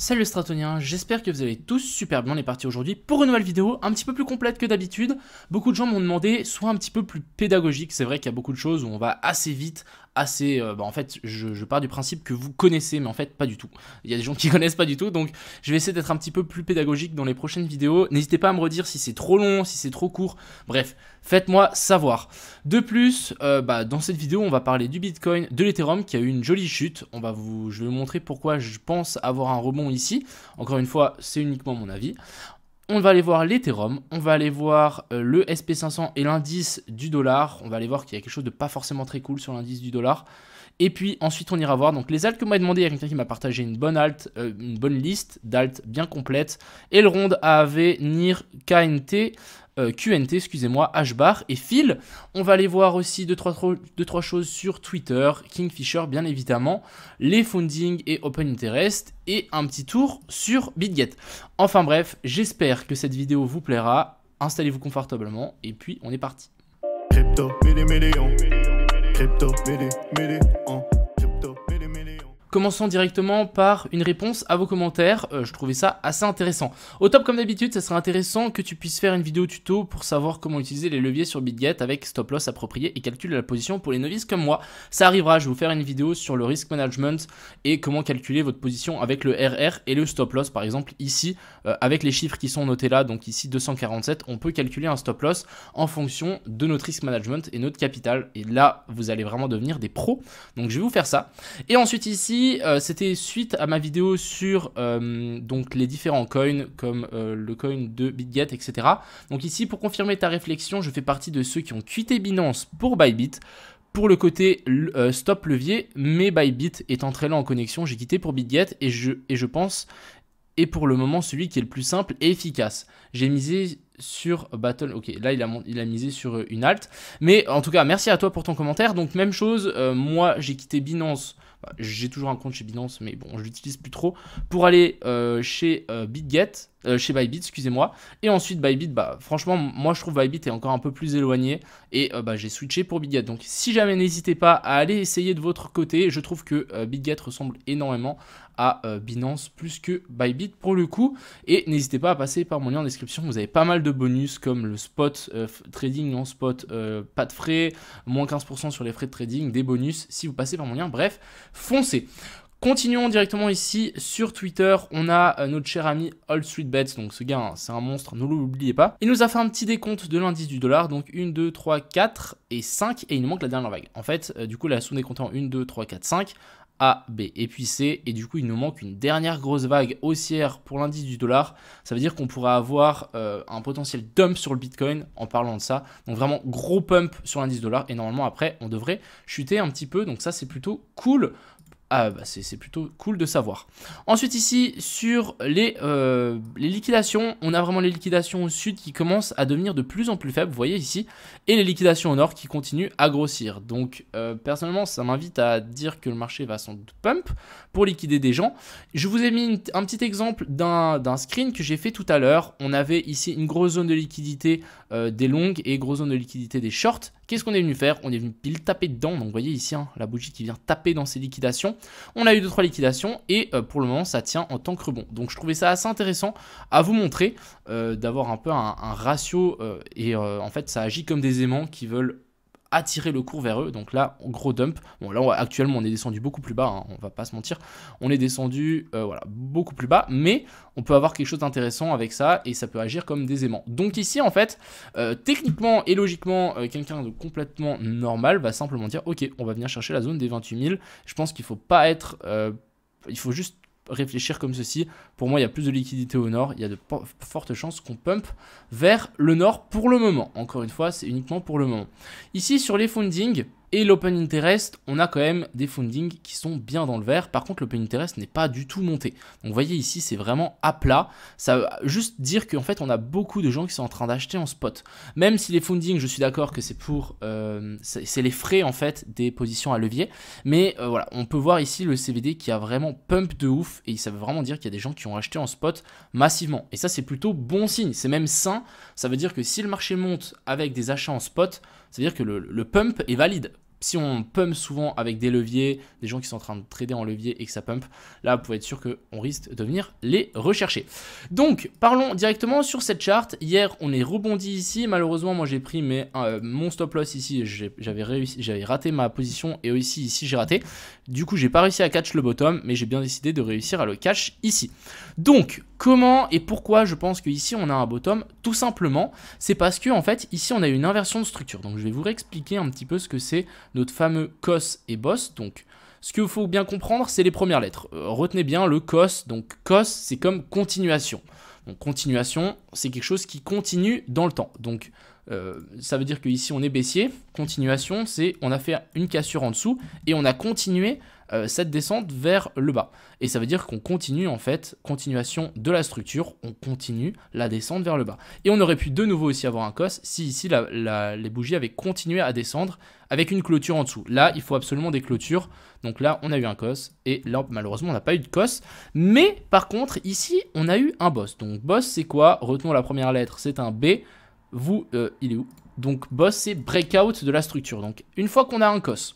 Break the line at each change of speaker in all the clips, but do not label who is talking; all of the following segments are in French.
Salut stratonien j'espère que vous allez tous super bien, on est parti aujourd'hui pour une nouvelle vidéo un petit peu plus complète que d'habitude. Beaucoup de gens m'ont demandé soit un petit peu plus pédagogique, c'est vrai qu'il y a beaucoup de choses où on va assez vite, assez. Euh, bah, en fait, je, pars du principe que vous connaissez, mais en fait, pas du tout. Il y a des gens qui connaissent pas du tout, donc je vais essayer d'être un petit peu plus pédagogique dans les prochaines vidéos. N'hésitez pas à me redire si c'est trop long, si c'est trop court. Bref, faites-moi savoir. De plus, euh, bah, dans cette vidéo, on va parler du Bitcoin, de l'Ethereum qui a eu une jolie chute. On va vous, je vais vous montrer pourquoi je pense avoir un rebond ici. Encore une fois, c'est uniquement mon avis on va aller voir l'Ethereum, on va aller voir euh, le SP500 et l'indice du dollar. On va aller voir qu'il y a quelque chose de pas forcément très cool sur l'indice du dollar. Et puis ensuite, on ira voir donc les alts que m'a demandé. Il y a quelqu'un qui m'a partagé une bonne alt, euh, une bonne liste d'alt bien complète. Et ronde AAV, NIR, KNT. Euh, QNT, excusez-moi, Hbar et Phil. On va aller voir aussi 2 trois, trois choses sur Twitter, Kingfisher bien évidemment, les funding et Open Interest et un petit tour sur BitGet. Enfin bref, j'espère que cette vidéo vous plaira. Installez-vous confortablement et puis on est parti. Crypto, Commençons directement par une réponse à vos commentaires, euh, je trouvais ça assez intéressant. Au top comme d'habitude, ça serait intéressant que tu puisses faire une vidéo tuto pour savoir comment utiliser les leviers sur BitGet avec stop loss approprié et calculer la position pour les novices comme moi. Ça arrivera, je vais vous faire une vidéo sur le risk management et comment calculer votre position avec le RR et le stop loss par exemple ici euh, avec les chiffres qui sont notés là, donc ici 247, on peut calculer un stop loss en fonction de notre risk management et notre capital et là vous allez vraiment devenir des pros. Donc je vais vous faire ça. Et ensuite ici euh, c'était suite à ma vidéo sur euh, donc les différents coins comme euh, le coin de BitGet, etc. Donc ici, pour confirmer ta réflexion, je fais partie de ceux qui ont quitté Binance pour Bybit. Pour le côté stop levier, mais Bybit étant très lent en connexion, j'ai quitté pour BitGet et je, et je pense et pour le moment celui qui est le plus simple et efficace. J'ai misé sur Battle. Ok, là il a, il a misé sur une alt. Mais en tout cas, merci à toi pour ton commentaire. Donc même chose, moi j'ai quitté Binance j'ai toujours un compte chez Binance, mais bon, je l'utilise plus trop. Pour aller euh, chez euh, BitGet, euh, chez Bybit, excusez-moi. Et ensuite, Bybit, bah, franchement, moi je trouve Bybit est encore un peu plus éloigné. Et euh, bah, j'ai switché pour Bitget. Donc, si jamais, n'hésitez pas à aller essayer de votre côté. Je trouve que euh, Big ressemble énormément à Binance plus que Bybit pour le coup. Et n'hésitez pas à passer par mon lien en description. Vous avez pas mal de bonus comme le spot trading non spot, pas de frais, moins 15% sur les frais de trading, des bonus si vous passez par mon lien. Bref, foncez. Continuons directement ici sur Twitter. On a euh, notre cher ami Old Bets. Donc ce gars, hein, c'est un monstre, ne l'oubliez pas. Il nous a fait un petit décompte de l'indice du dollar. Donc 1, 2, 3, 4 et 5. Et il nous manque la dernière vague. En fait, euh, du coup, la sous décompté en 1, 2, 3, 4, 5. A, B et puis C. Et du coup, il nous manque une dernière grosse vague haussière pour l'indice du dollar. Ça veut dire qu'on pourrait avoir euh, un potentiel dump sur le Bitcoin en parlant de ça. Donc vraiment gros pump sur l'indice dollar. Et normalement, après, on devrait chuter un petit peu. Donc ça, c'est plutôt cool ah, bah, c'est plutôt cool de savoir. Ensuite ici, sur euh, les, liquidations, on a vraiment les liquidations au sud qui commencent à devenir de plus en plus faibles, vous voyez ici, et les liquidations au nord qui continuent à grossir. Donc euh, personnellement, ça m'invite à dire que le marché va sans doute pump pour liquider des gens. Je vous ai mis un petit exemple d'un screen que j'ai fait tout à l'heure. On avait ici une grosse zone de liquidité euh, des longues et grosse zone de liquidité des shorts. Qu'est-ce qu'on est venu faire On est venu pile taper dedans. Donc vous voyez ici hein, la bougie qui vient taper dans ces liquidations. On a eu 2-3 liquidations et euh, pour le moment ça tient en tant que rebond. Donc je trouvais ça assez intéressant à vous montrer, euh, d'avoir un peu un, un ratio euh, et en fait ça agit comme des aimants qui veulent attirer le cours vers eux. Donc là, gros dump. Bon, là, actuellement, on est descendu beaucoup plus bas, hein, on va pas se mentir. On est descendu euh, voilà, beaucoup plus bas, mais on peut avoir quelque chose d'intéressant avec ça et ça peut agir comme des aimants. Donc ici, en fait, euh, techniquement et logiquement, euh, quelqu'un de complètement normal va simplement dire, ok, on va venir chercher la zone des 28 000. Je pense qu'il faut pas être... il faut juste réfléchir comme ceci. Pour moi, il y a plus de liquidité au nord. Il y a de fortes chances qu'on pump vers le nord pour le moment. Encore une fois, c'est uniquement pour le moment. Ici, sur les fundings, et l'open interest, on a quand même des fundings qui sont bien dans le vert. Par contre, l'open interest n'est pas du tout monté. Donc, vous voyez ici, c'est vraiment à plat. Ça veut juste dire qu'en fait, on a beaucoup de gens qui sont en train d'acheter en spot. Même si les fundings, je suis d'accord que c'est pour, euh, c'est les frais en fait des positions à levier. Mais euh, voilà, on peut voir ici le CVD qui a vraiment pump de ouf et ça veut vraiment dire qu'il y a des gens qui ont acheté en spot massivement. Et ça, c'est plutôt bon signe. C'est même sain. Ça veut dire que si le marché monte avec des achats en spot, c'est-à-dire que le, pump est valide si on pump souvent avec des leviers, des gens qui sont en train de trader en levier et que ça pump, là vous pouvez être sûr qu'on risque de venir les rechercher. Donc parlons directement sur cette charte. Hier on est rebondi ici, malheureusement moi j'ai pris mais, euh, mon stop loss ici, j'avais réussi, j'avais raté ma position et aussi ici j'ai raté. Du coup j'ai pas réussi à catch le bottom mais j'ai bien décidé de réussir à le catch ici. Donc Comment et pourquoi je pense qu'ici on a un bottom Tout simplement, c'est parce que en fait ici on a une inversion de structure. Donc je vais vous réexpliquer un petit peu ce que c'est notre fameux cos et boss. Donc ce qu'il faut bien comprendre, c'est les premières lettres. Euh, retenez bien le cos. Donc cos, c'est comme continuation. Donc continuation, c'est quelque chose qui continue dans le temps. Donc euh, ça veut dire que ici on est baissier. Continuation, c'est on a fait une cassure en dessous et on a continué euh, cette descente vers le bas. Et ça veut dire qu'on continue en fait, continuation de la structure, on continue la descente vers le bas. Et on aurait pu de nouveau aussi avoir un cos si ici les bougies avaient continué à descendre avec une clôture en dessous. Là, il faut absolument des clôtures. Donc là, on a eu un cos et là, malheureusement, on n'a pas eu de cos. Mais par contre, ici, on a eu un boss. Donc boss, c'est quoi Retenons la première lettre, c'est un B vous... Euh, il est où Donc boss, c'est breakout de la structure. Donc une fois qu'on a un cos,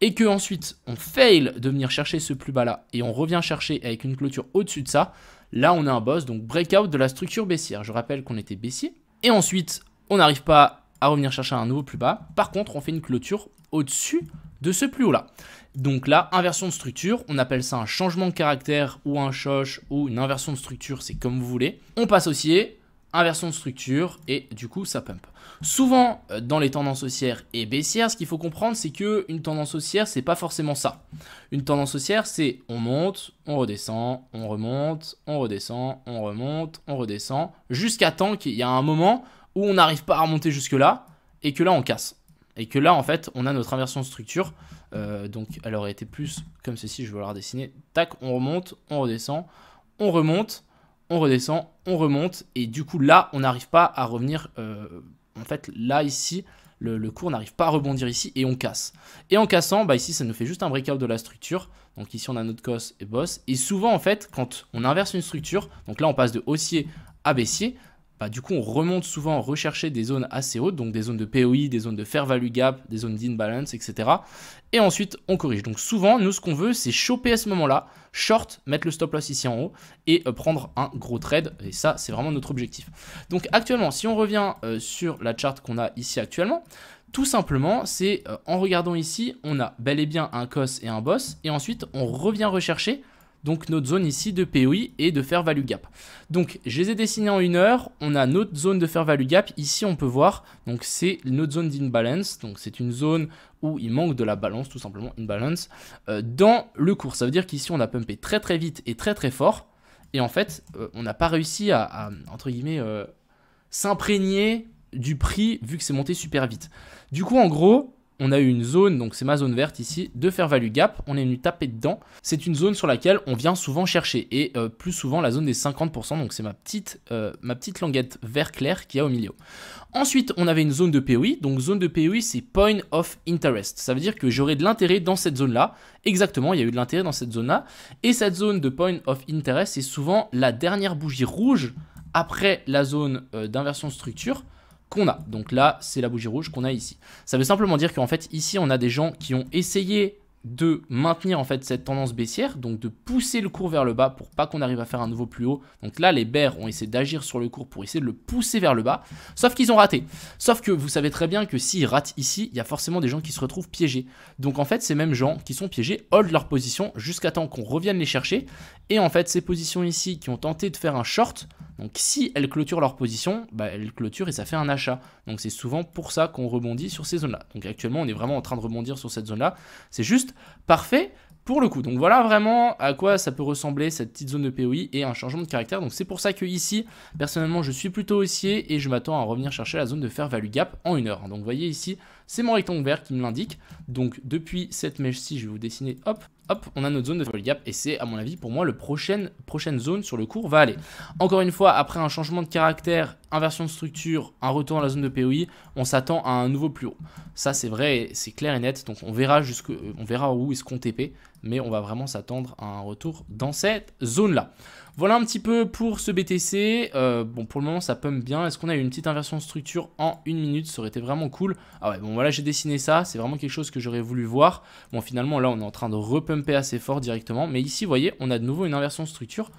et que ensuite on fail de venir chercher ce plus bas là, et on revient chercher avec une clôture au-dessus de ça, là on a un boss, donc breakout de la structure baissière. Je rappelle qu'on était baissier. Et ensuite, on n'arrive pas à revenir chercher un nouveau plus bas. Par contre, on fait une clôture au-dessus de ce plus haut là. Donc là, inversion de structure, on appelle ça un changement de caractère ou un choche ou une inversion de structure, c'est comme vous voulez. On passe aussi inversion de structure et du coup ça pump. Souvent euh, dans les tendances haussières et baissières, ce qu'il faut comprendre c'est que une tendance haussière c'est pas forcément ça. Une tendance haussière c'est on monte, on redescend, on remonte, on redescend, on remonte, on redescend jusqu'à temps qu'il y a un moment où on n'arrive pas à remonter jusque là et que là on casse. Et que là en fait on a notre inversion de structure. Euh, donc elle aurait été plus comme ceci, je vais la redessiner. Tac, on remonte, on redescend, on remonte on redescend, on remonte, et du coup là, on n'arrive pas à revenir. Euh, en fait, là, ici, le, cours n'arrive pas à rebondir ici, et on casse. Et en cassant, bah, ici, ça nous fait juste un breakout de la structure. Donc ici, on a notre cos et boss. Et souvent, en fait, quand on inverse une structure, donc là, on passe de haussier à baissier, bah, du coup, on remonte souvent rechercher des zones assez hautes, donc des zones de POI, des zones de fair value gap, des zones d'inbalance, etc. Et ensuite, on corrige. Donc souvent, nous, ce qu'on veut, c'est choper à ce moment-là, short, mettre le stop loss ici en haut et euh, prendre un gros trade. Et ça, c'est vraiment notre objectif. Donc actuellement, si on revient euh, sur la charte qu'on a ici actuellement, tout simplement, c'est euh, en regardant ici, on a bel et bien un cos et un boss. Et ensuite, on revient rechercher donc notre zone ici de POI et de faire value gap. Donc je les ai dessinés en une heure, on a notre zone de faire value gap, ici on peut voir, donc c'est notre zone d'inbalance, donc c'est une zone où il manque de la balance, tout simplement une euh, dans le cours. Ça veut dire qu'ici on a pumpé très très vite et très très fort, et en fait euh, on n'a pas réussi à, entre guillemets, euh, s'imprégner du prix vu que c'est monté super vite. Du coup en gros, on a eu une zone, donc c'est ma zone verte ici, de faire value gap, on est venu taper dedans. C'est une zone sur laquelle on vient souvent chercher, et euh, plus souvent la zone des 50%, donc c'est ma, petite, euh, ma petite languette vert clair qui y a au milieu. Ensuite, on avait une zone de POI, donc zone de POI c'est point of interest, ça veut dire que j'aurai de l'intérêt dans cette zone-là, exactement, il y a eu de l'intérêt dans cette zone-là, et cette zone de point of interest c'est souvent la dernière bougie rouge après la zone euh, d'inversion de structure, a. Donc là, c'est la bougie rouge qu'on a ici. Ça veut simplement dire qu'en fait, ici, on a des gens qui ont essayé de maintenir en fait cette tendance baissière, donc de pousser le cours vers le bas pour pas qu'on arrive à faire un nouveau plus haut. Donc là, les bears ont essayé d'agir sur le cours pour essayer de le pousser vers le bas, sauf qu'ils ont raté. Sauf que vous savez très bien que s'ils ratent ici, il y a forcément des gens qui se retrouvent piégés. Donc en fait, ces mêmes gens qui sont piégés hold leur position jusqu'à temps qu'on revienne les chercher. Et en fait, ces positions ici qui ont tenté de faire un short, donc si elles clôturent leur position, bah, elles clôturent et ça fait un achat. Donc c'est souvent pour ça qu'on rebondit sur ces zones-là. Donc actuellement, on est vraiment en train de rebondir sur cette zone-là. C'est juste parfait pour le coup. Donc voilà vraiment à quoi ça peut ressembler cette petite zone de POI et un changement de caractère. Donc c'est pour ça que ici, personnellement, je suis plutôt haussier et je m'attends à revenir chercher la zone de fair value gap en une heure. Donc vous voyez ici, c'est mon rectangle vert qui me l'indique. Donc depuis cette mèche-ci, je vais vous dessiner, hop, hop, on a notre zone de gap, et c'est à mon avis pour moi le prochaine, prochaine zone sur le cours va aller. Encore une fois, après un changement de caractère, inversion de structure, un retour à la zone de POI, on s'attend à un nouveau plus haut. Ça c'est vrai, c'est clair et net, donc on verra, jusque, euh, on verra où est-ce qu'on TP, mais on va vraiment s'attendre à un retour dans cette zone-là. Voilà un petit peu pour ce BTC. Euh, bon, pour le moment, ça pump bien. Est-ce qu'on a eu une petite inversion de structure en une minute Ça aurait été vraiment cool. Ah ouais, bon, voilà, j'ai dessiné ça. C'est vraiment quelque chose que j'aurais voulu voir. Bon, finalement, là, on est en train de repumper assez fort directement. Mais ici, vous voyez, on a de nouveau une inversion de structure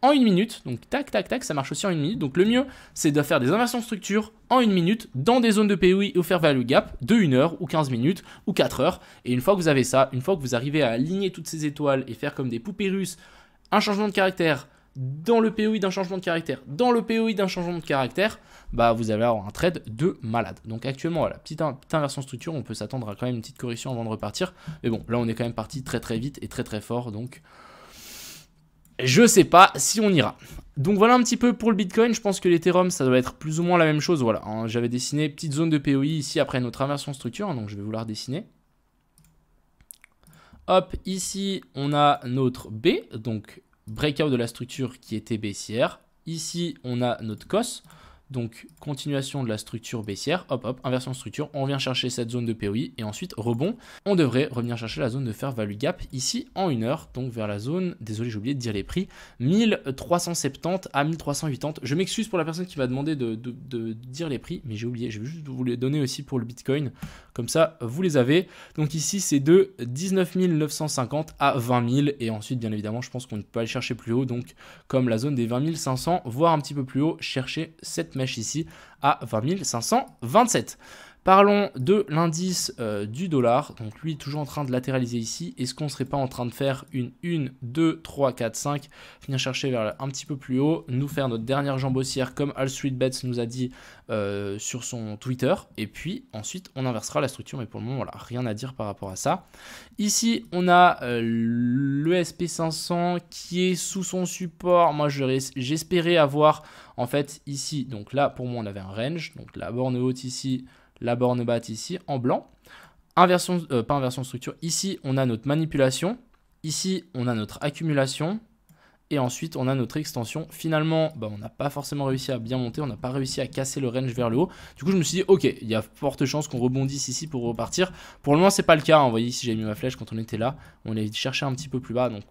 en une minute. Donc tac, tac, tac, ça marche aussi en une minute. Donc le mieux, c'est de faire des inversions de structure en une minute dans des zones de POI ou faire value gap de 1 heure ou 15 minutes ou 4 heures. Et une fois que vous avez ça, une fois que vous arrivez à aligner toutes ces étoiles et faire comme des poupées russes, un changement de caractère, dans le POI d'un changement de caractère, dans le POI d'un changement de caractère, bah vous allez avoir un trade de malade. Donc actuellement, voilà, petite, inversion structure, on peut s'attendre à quand même une petite correction avant de repartir. Mais bon, là on est quand même parti très très vite et très très fort, donc je sais pas si on ira. Donc voilà un petit peu pour le Bitcoin, je pense que l'Ethereum ça doit être plus ou moins la même chose, voilà. Hein, j'avais dessiné petite zone de POI ici après notre inversion structure, donc je vais vouloir dessiner. Hop, ici on a notre B, donc breakout de la structure qui était baissière. Ici, on a notre COS. Donc, continuation de la structure baissière, hop hop, inversion de structure, on vient chercher cette zone de POI et ensuite rebond. On devrait revenir chercher la zone de faire value gap ici en une heure, donc vers la zone, désolé j'ai oublié de dire les prix, 1370 à 1380. Je m'excuse pour la personne qui m'a demandé de, dire les prix, mais j'ai oublié, je vais juste vous les donner aussi pour le Bitcoin, comme ça vous les avez. Donc ici c'est de 19 à 20 000 et ensuite bien évidemment je pense qu'on ne peut pas aller chercher plus haut, donc comme la zone des 20 500, voire un petit peu plus haut, chercher cette mèche ici à 20 Parlons de l'indice euh, du dollar. Donc lui, toujours en train de latéraliser ici. Est-ce qu'on ne serait pas en train de faire une 1, 2, 3, 4, 5 Venir chercher vers un petit peu plus haut, nous faire notre dernière jambe haussière comme Al Street nous a dit euh, sur son Twitter. Et puis ensuite, on inversera la structure. Mais pour le moment, voilà, rien à dire par rapport à ça. Ici, on a euh, le SP500 qui est sous son support. Moi, j'espérais avoir en fait ici. Donc là, pour moi, on avait un range. Donc la borne haute ici la borne bat ici en blanc. Inversion, euh, pas inversion structure, ici on a notre manipulation, ici on a notre accumulation, et ensuite on a notre extension. Finalement, bah, on n'a pas forcément réussi à bien monter, on n'a pas réussi à casser le range vers le haut. Du coup, je me suis dit, ok, il y a forte chance qu'on rebondisse ici pour repartir. Pour le ce c'est pas le cas. Hein. Vous voyez ici, j'ai mis ma flèche quand on était là. On est cherché un petit peu plus bas, donc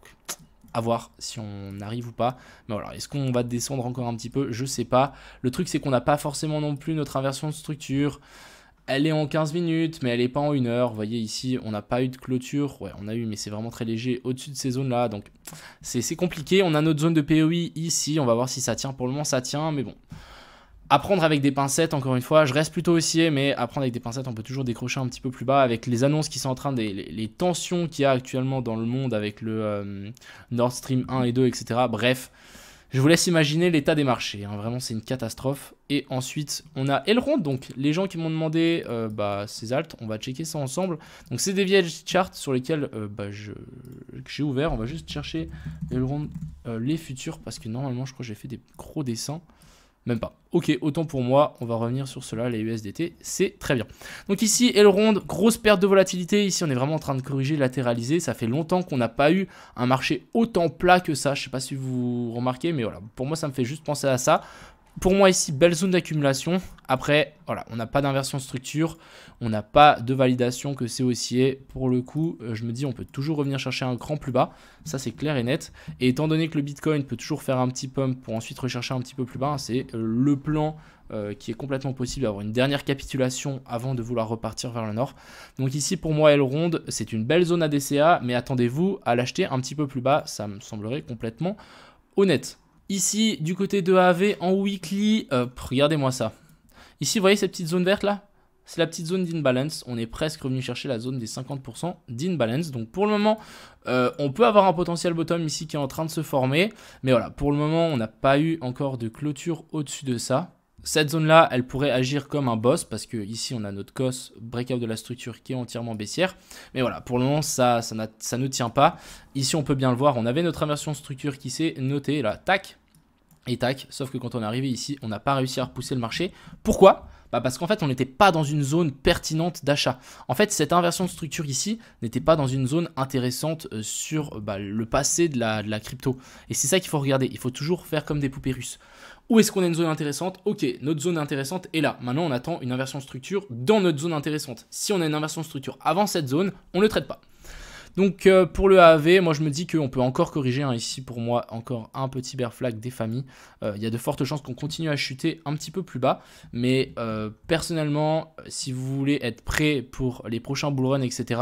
à voir si on arrive ou pas. Mais voilà, est-ce qu'on va descendre encore un petit peu Je sais pas. Le truc, c'est qu'on n'a pas forcément non plus notre inversion de structure. Elle est en 15 minutes, mais elle n'est pas en 1 heure. Vous voyez ici, on n'a pas eu de clôture. Ouais, on a eu, mais c'est vraiment très léger au-dessus de ces zones-là. Donc, c'est compliqué. On a notre zone de POI ici. On va voir si ça tient. Pour le moment, ça tient, mais bon. apprendre avec des pincettes, encore une fois, je reste plutôt haussier, mais apprendre avec des pincettes, on peut toujours décrocher un petit peu plus bas avec les annonces qui sont en train, les, tensions qu'il y a actuellement dans le monde avec le euh, Nord Stream 1 et 2, etc. Bref, je vous laisse imaginer l'état des marchés, hein. vraiment c'est une catastrophe. Et ensuite on a Elrond, donc les gens qui m'ont demandé euh, bah, ces altes, on va checker ça ensemble. Donc c'est des vieilles charts sur lesquelles euh, bah, j'ai ouvert, on va juste chercher Elrond euh, les futurs parce que normalement je crois que j'ai fait des gros dessins. Même pas. Ok, autant pour moi, on va revenir sur cela, les USDT, c'est très bien. Donc ici, ronde, grosse perte de volatilité, ici on est vraiment en train de corriger, latéraliser, ça fait longtemps qu'on n'a pas eu un marché autant plat que ça, je sais pas si vous remarquez, mais voilà, pour moi ça me fait juste penser à ça. Pour moi ici, belle zone d'accumulation. Après, voilà, on n'a pas d'inversion structure, on n'a pas de validation que c'est haussier. Pour le coup, euh, je me dis, on peut toujours revenir chercher un cran plus bas. Ça, c'est clair et net. Et étant donné que le Bitcoin peut toujours faire un petit pump pour ensuite rechercher un petit peu plus bas, c'est euh, le plan euh, qui est complètement possible d'avoir une dernière capitulation avant de vouloir repartir vers le nord. Donc ici, pour moi, elle ronde. C'est une belle zone ADCA, mais attendez-vous à l'acheter un petit peu plus bas. Ça me semblerait complètement honnête. Ici, du côté de AV, en weekly, euh, regardez-moi ça. Ici, vous voyez cette petite zone verte là c'est la petite zone d'inbalance. On est presque revenu chercher la zone des 50% d'inbalance. Donc pour le moment, euh, on peut avoir un potentiel bottom ici qui est en train de se former. Mais voilà, pour le moment, on n'a pas eu encore de clôture au-dessus de ça. Cette zone-là, elle pourrait agir comme un boss parce que ici on a notre cos breakout de la structure qui est entièrement baissière. Mais voilà, pour le moment ça, ça, ça ne tient pas. Ici on peut bien le voir, on avait notre inversion structure qui s'est notée là, tac et tac. Sauf que quand on est arrivé ici, on n'a pas réussi à repousser le marché. Pourquoi bah, parce qu'en fait, on n'était pas dans une zone pertinente d'achat. En fait, cette inversion de structure ici n'était pas dans une zone intéressante euh, sur bah, le passé de la, de la crypto. Et c'est ça qu'il faut regarder. Il faut toujours faire comme des poupées russes. Où est-ce qu'on a une zone intéressante Ok, notre zone intéressante est là. Maintenant, on attend une inversion de structure dans notre zone intéressante. Si on a une inversion de structure avant cette zone, on ne le traite pas. Donc euh, pour le AAV, moi je me dis qu'on peut encore corriger hein, ici pour moi encore un petit bear flag des familles. Euh, il y a de fortes chances qu'on continue à chuter un petit peu plus bas. Mais euh, personnellement, si vous voulez être prêt pour les prochains bullruns, etc.,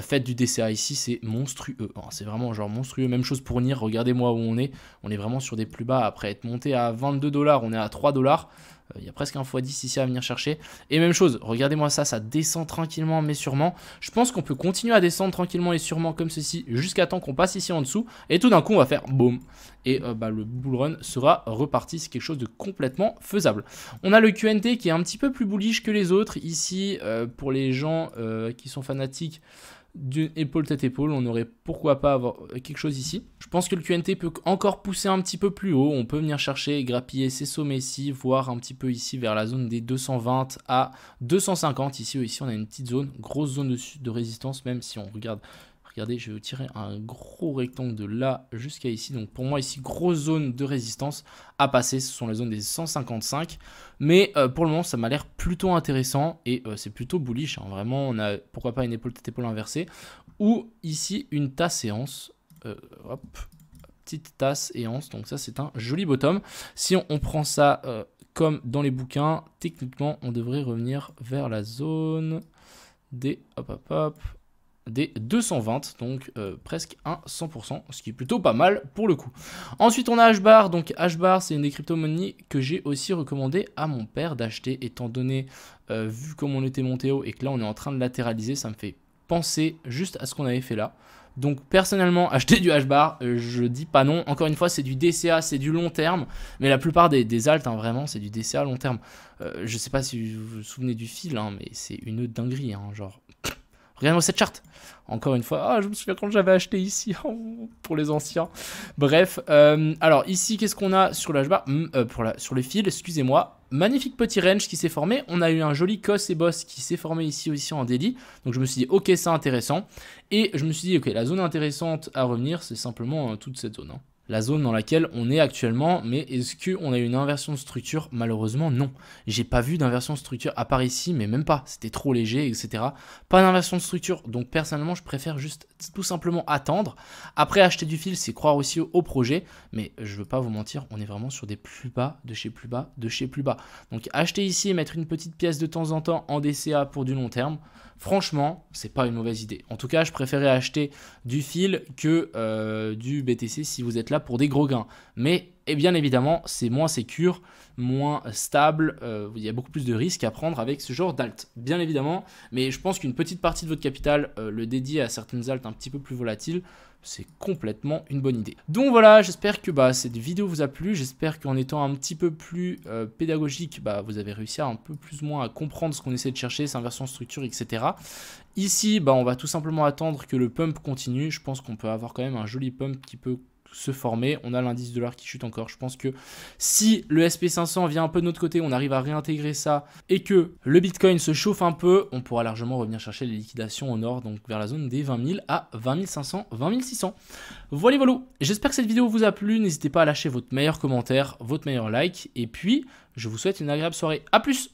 faites du DCA ici, c'est monstrueux. C'est vraiment genre monstrueux. Même chose pour NIR, regardez-moi où on est. On est vraiment sur des plus bas. Après être monté à 22 dollars, on est à 3 dollars. Euh, il y a presque un x10 ici à venir chercher. Et même chose, regardez-moi ça, ça descend tranquillement mais sûrement. Je pense qu'on peut continuer à descendre tranquillement et sûrement comme ceci jusqu'à temps qu'on passe ici en dessous. Et tout d'un coup, on va faire boum. Et euh, bah, le bull run sera reparti. C'est quelque chose de complètement faisable. On a le QNT qui est un petit peu plus bullish que les autres. Ici, euh, pour les gens qui sont fanatiques, d'une épaule tête épaule, on aurait pourquoi pas avoir quelque chose ici. Je pense que le QNT peut encore pousser un petit peu plus haut, on peut venir chercher et grappiller ces sommets ici, voir un petit peu ici vers la zone des 220 à 250 ici, ici on a une petite zone, grosse zone de résistance même si on regarde Regardez, je vais tirer un gros rectangle de là jusqu'à ici. Donc pour moi ici, grosse zone de résistance à passer. Ce sont les zones des 155. Mais euh, pour le moment, ça m'a l'air plutôt intéressant et euh, c'est plutôt bullish. Hein. Vraiment, on a pourquoi pas une épaule tête épaule inversée. Ou ici, une tasse séance. Euh, hop, petite tasse et Donc ça, c'est un joli bottom. Si on, prend ça comme dans les bouquins, techniquement, on devrait revenir vers la zone des... Hop, hop, hop des 220, donc euh, presque un 100%, ce qui est plutôt pas mal pour le coup. Ensuite, on a HBAR. Donc, HBAR, c'est une des crypto monnaies que j'ai aussi recommandé à mon père d'acheter, étant donné, euh, vu comment on était monté haut et que là, on est en train de latéraliser, ça me fait penser juste à ce qu'on avait fait là. Donc personnellement, acheter du H-bar, euh, je dis pas non. Encore une fois, c'est du DCA, c'est du long terme. Mais la plupart des, des hein, vraiment, c'est du DCA long terme. je sais pas si vous vous souvenez du fil, hein, mais c'est une dinguerie. Hein, genre, Regardez-moi cette charte. Encore une fois, ah, je me souviens quand j'avais acheté ici oh, pour les anciens. Bref, euh, alors ici, qu'est-ce qu'on a sur la mm, euh, sur le fil, excusez-moi. Magnifique petit range qui s'est formé. On a eu un joli cos et boss qui s'est formé ici aussi en daily. Donc je me suis dit, ok, c'est intéressant. Et je me suis dit, ok, la zone intéressante à revenir, c'est simplement euh, toute cette zone. Hein la zone dans laquelle on est actuellement, mais est-ce qu'on a une inversion de structure Malheureusement, non. J'ai pas vu d'inversion de structure à part ici, mais même pas. C'était trop léger, etc. Pas d'inversion de structure. Donc, personnellement, je préfère juste tout simplement attendre. Après, acheter du fil, c'est croire aussi au projet. Mais je veux pas vous mentir, on est vraiment sur des plus bas, de chez plus bas, de chez plus bas. Donc, acheter ici et mettre une petite pièce de temps en temps en DCA pour du long terme, franchement, c'est pas une mauvaise idée. En tout cas, je préférais acheter du fil que euh, du BTC si vous êtes là pour des gros gains. Mais et eh bien évidemment, c'est moins sécure, moins stable, euh, il y a beaucoup plus de risques à prendre avec ce genre d'alt, bien évidemment. Mais je pense qu'une petite partie de votre capital, euh, le dédier à certaines altes un petit peu plus volatiles, c'est complètement une bonne idée. Donc voilà, j'espère que bah, cette vidéo vous a plu, j'espère qu'en étant un petit peu plus euh, pédagogique, bah, vous avez réussi à un peu plus ou moins à comprendre ce qu'on essaie de chercher, sa inversion structure, etc. Ici, bah, on va tout simplement attendre que le pump continue, je pense qu'on peut avoir quand même un joli pump qui peut se former. On a l'indice de qui chute encore. Je pense que si le SP500 vient un peu de notre côté, on arrive à réintégrer ça et que le Bitcoin se chauffe un peu, on pourra largement revenir chercher les liquidations au nord, donc vers la zone des 20 000 à 20 500, 20 600. Voilà, voilà. J'espère que cette vidéo vous a plu. N'hésitez pas à lâcher votre meilleur commentaire, votre meilleur like. Et puis, je vous souhaite une agréable soirée. A plus!